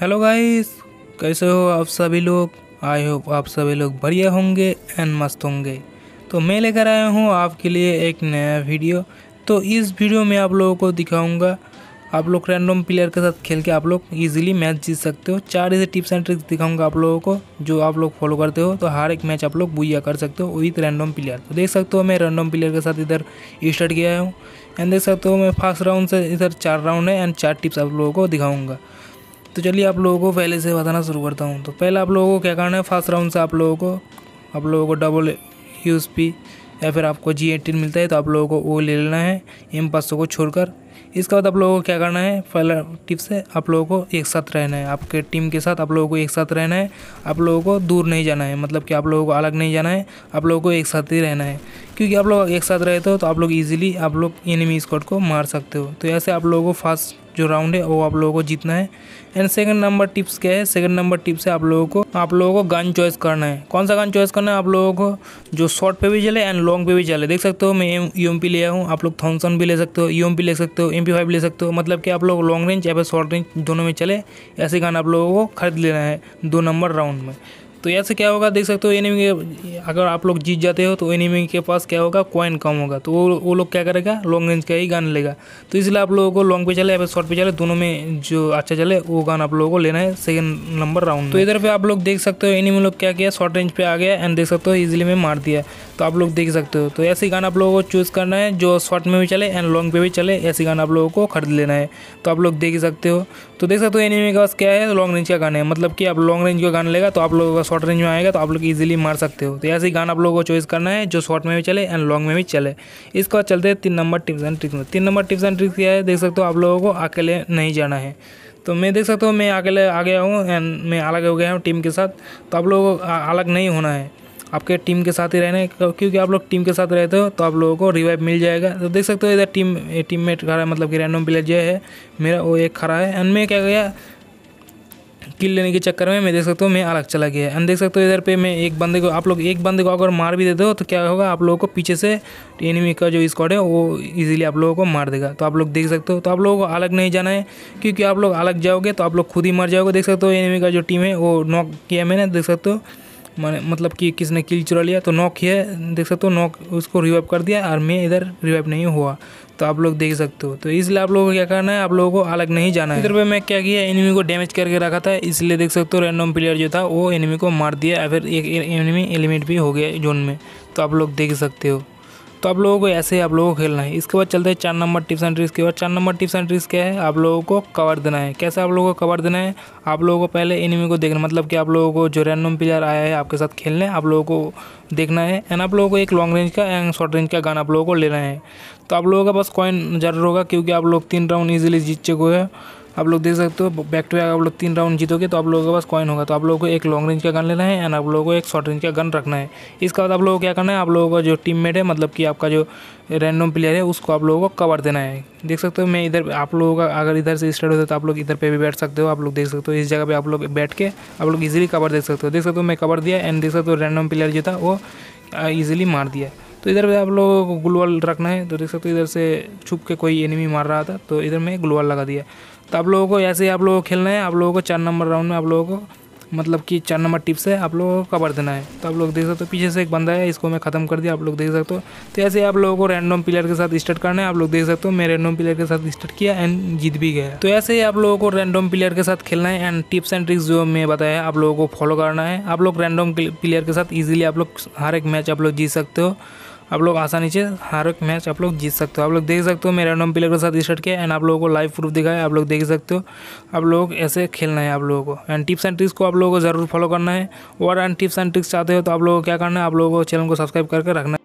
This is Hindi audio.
हेलो गाइस कैसे हो आप सभी लोग आई होप आप सभी लोग बढ़िया होंगे एंड मस्त होंगे तो मैं लेकर आया हूँ आपके लिए एक नया वीडियो तो इस वीडियो में आप लोगों को दिखाऊंगा आप लोग रैंडम प्लेयर के साथ खेल के आप लोग इजीली मैच जीत सकते हो चार ऐसे टिप्स एंड ट्रिक्स दिखाऊंगा आप लोगों को जो आप लोग फॉलो करते हो तो हर एक मैच आप लोग बुइया कर सकते हो विथ रैंडम प्लेयर तो देख सकते हो मैं रैंडम प्लेयर के साथ इधर स्टार्ट किया हूँ एंड देख सकते हो मैं फर्स्ट राउंड से इधर चार राउंड है एंड चार टिप्स आप लोगों को दिखाऊँगा तो चलिए आप लोगों को पहले से बताना शुरू करता हूँ तो पहले आप लोगों को क्या करना है फर्स्ट राउंड से आप लोगों को आप लोगों को डबल यू एस पी या फिर आपको जी एटीन मिलता है तो आप लोगों को वो ले लेना है एम पाँच सौ को छोड़कर इसके बाद आप लोगों को क्या करना है पहला टिप से आप लोगों को एक साथ रहना है आपके टीम के साथ आप लोगों को एक साथ रहना है आप लोगों को दूर नहीं जाना है मतलब कि आप लोगों को अलग नहीं जाना है आप लोगों को एक साथ ही रहना है क्योंकि आप लोग एक साथ रहते हो तो आप लोग ईजिली आप लोग एनिमी स्कॉट को मार सकते हो तो ऐसे आप लोगों को फास्ट जो राउंड है वो आप लोगों को जीतना है एंड सेकंड नंबर टिप्स क्या है सेकंड नंबर टिप्स है आप लोगों को आप लोगों को गन चॉइस करना है कौन सा गन चॉइस करना है आप लोगों को जो शॉर्ट पे भी चले एंड लॉन्ग पे भी चले देख सकते हो मैं एम यू एम लिया हूँ आप लोग थॉमसन भी ले सकते हो यू ले सकते हो एम ले सकते हो मतलब कि आप लोग लॉन्ग रेंज या फिर शॉर्ट रेंज दोनों में चले ऐसे गन आप लोगों को खरीद लेना है दो नंबर राउंड में तो यहाँ से क्या होगा देख सकते हो एनिमी के अगर आप लोग जीत जाते हो तो एनिमी के पास क्या होगा कॉइन कम होगा तो वो वो लोग क्या करेगा लॉन्ग रेंज का ही गान लेगा तो इसलिए आप लोगों को लॉन्ग पे चले या फिर शॉर्ट पे चले दोनों में जो अच्छा चले वो गान आप लोगों को लेना है सेकेंड नंबर राउंड तो इधर पर आप लोग देख सकते हो एनिमी लोग क्या किया शॉर्ट रेंज पर आ गया एंड देख सकते हो ईजिली में मार दिया तो आप लोग देख सकते हो तो ऐसे गाना आप लोगों को चूज़ करना है जो शॉर्ट में भी चले एंड लॉन्ग पे भी चले ऐसे गाना आप लोगों को खरीद लेना है तो आप लोग देख सकते हो तो देख सकते हो एनिमे के पास क्या है लॉन्ग रेंज का गाना है मतलब कि आप लॉन्ग रेंज का गाना लेगा तो आप लोगों का शॉर्ट रेंज में आएगा तो आप लोग ईजिली मार सकते हो तो ऐसे गाना आप लोगों को चॉइस करना है जो शॉर्ट में भी चले एंड लॉन्ग में भी चले इसके बाद चलते हैं तीन नंबर टिप्स एंड ट्रिक्स में तीन नंबर टिप्स एंड ट्रिक्स क्या है देख सकते हो आप लोगों को अकेले नहीं जाना है तो मैं देख सकता हूँ मैं अकेले आ गया हूँ एंड मैं अलग हो गया हूँ टीम के साथ तो आप लोगों को अलग नहीं होना है आपके टीम के साथ ही रहने क्योंकि आप लोग टीम के साथ रहते हो तो आप लोगों को रिवाइव मिल जाएगा तो देख सकते हो इधर टीम टीम मेट खड़ा है मतलब कि रैंडम प्लेयर जो है मेरा वो एक खड़ा है एंड मैं क्या गया किल लेने के चक्कर में मैं देख सकता हूँ मैं अलग चला गया एंड देख सकते हो इधर पे मैं एक बंदे को आप लोग एक बंदे को अगर मार भी देते हो तो क्या होगा आप लोगों को पीछे से एनिमी का जो स्क्वाड है वो इजीली आप लोगों को मार देगा तो आप लोग देख सकते हो तो आप लोगों को अलग नहीं जाना है क्योंकि आप लोग अलग जाओगे तो आप लोग खुद ही मर जाओगे देख सकते हो एनिमी का जो टीम है वो नॉक किया मैंने देख सकते हो मैंने मतलब कि किसने किल चुरा लिया तो नॉक है देख सकते हो नॉक उसको रिवाइव कर दिया और मैं इधर रिवाइव नहीं हुआ तो आप लोग देख सकते हो तो इसलिए आप लोगों को क्या करना है आप लोगों को अलग नहीं जाना है इधर पे मैं क्या किया एनिमी को डैमेज करके रखा था इसलिए देख सकते हो रैंडम प्लेयर जो था वो एनिमी को मार दिया या फिर एक एनिमी एलिमेंट भी हो गया जोन में तो आप लोग देख सकते हो तो आप लोगों को ऐसे ही आप लोगों को खेलना है इसके बाद चलते हैं चार नंबर टिप्स एंड ट्रिक्स के बाद चार नंबर टिप्स एंड ट्रिक्स क्या है आप लोगों को कवर देना है कैसे आप लोगों को कवर देना है आप लोगों को पहले एनिमी को देखना मतलब कि आप लोगों को जो रैंडम प्लेयर आया है आपके साथ खेलने आप लोगों को देखना है एंड आप लोगों को एक लॉन्ग रेंज का एंड शॉर्ट रेंज का गन आप लोगों को लेना है तो आप लोगों का बस कॉइन ज़रूर होगा क्योंकि आप लोग तीन राउंड ईजिली जीत चुके हैं आप लोग देख सकते हो बैक टू बैक आप लोग तीन राउंड जीतोगे तो आप लोगों के पास कॉइन होगा तो आप लोगों को एक लॉन्ग रेंज का गन लेना है एंड आप लोगों को एक शॉर्ट रेंज का गन रखना है इसके बाद आप लोगों को क्या करना है आप लोगों का जो टीम मेट है मतलब कि आपका जो रैंडम प्लेयर है उसको आप लोगों को कवर देना है देख सकते हो मैं इधर आप लोगों का अगर इधर से स्टार्ट होता है तो आप लोग इधर पर भी बैठ सकते हो आप लोग देख सकते हो इस जगह पर आप लोग बैठ के आप लोग इजिली कवर देख सकते हो देख सकते हो मैं कवर दिया एंड देख सकते हो रैंडम प्लेयर जो था वो ईजिली मार दिया है तो इधर आप लोगों को ग्लोअल रखना है तो देख सकते हो इधर से छुप के कोई एनिमी मार रहा था तो इधर मैं ग्लोअल लगा दिया तो आप लोगों को ऐसे ही आप लोगों को खेलना है आप लोगों को चार नंबर राउंड में आप लोगों को मतलब कि चार नंबर टिप्स है आप लोगों को कवर देना है तो आप लोग देख सकते हो पीछे से एक बंदा है इसको मैं ख़त्म कर दिया आप लोग देख सकते हो तो ऐसे ही आप लोगों को रैंडम प्लेयर के साथ स्टार्ट करना है आप लोग देख सकते हो मैं रैंडम प्लेयर के साथ स्टार्ट किया एंड जीत भी गया तो ऐसे ही आप लोगों को रैंडम प्लेयर के साथ खेलना है एंड टिप्स एंड ट्रिक्स जो मैं बताया आप लोगों को फॉलो करना है आप लोग रैंडम प्लेयर के साथ ईजिली आप लोग हर एक मैच आप लोग जीत सकते हो आप लोग आसानी से हर एक मैच आप लोग जीत सकते हो आप लोग देख सकते हो मैं रैंडम प्लेयर के साथ स्टार्ट किया एंड आप लोगों को लाइव प्रूफ दिखाया आप लोग देख सकते हो आप लोग ऐसे खेलना है आप लोगों को एंड टिप्स एंड ट्रिक्स को आप लोगों को ज़रूर फॉलो करना है और एंड टिप्स एंड ट्रिक्स चाहते हो तो आप लोगों को क्या करना है आप लोगों को चैनल को सब्सक्राइब करके रखना है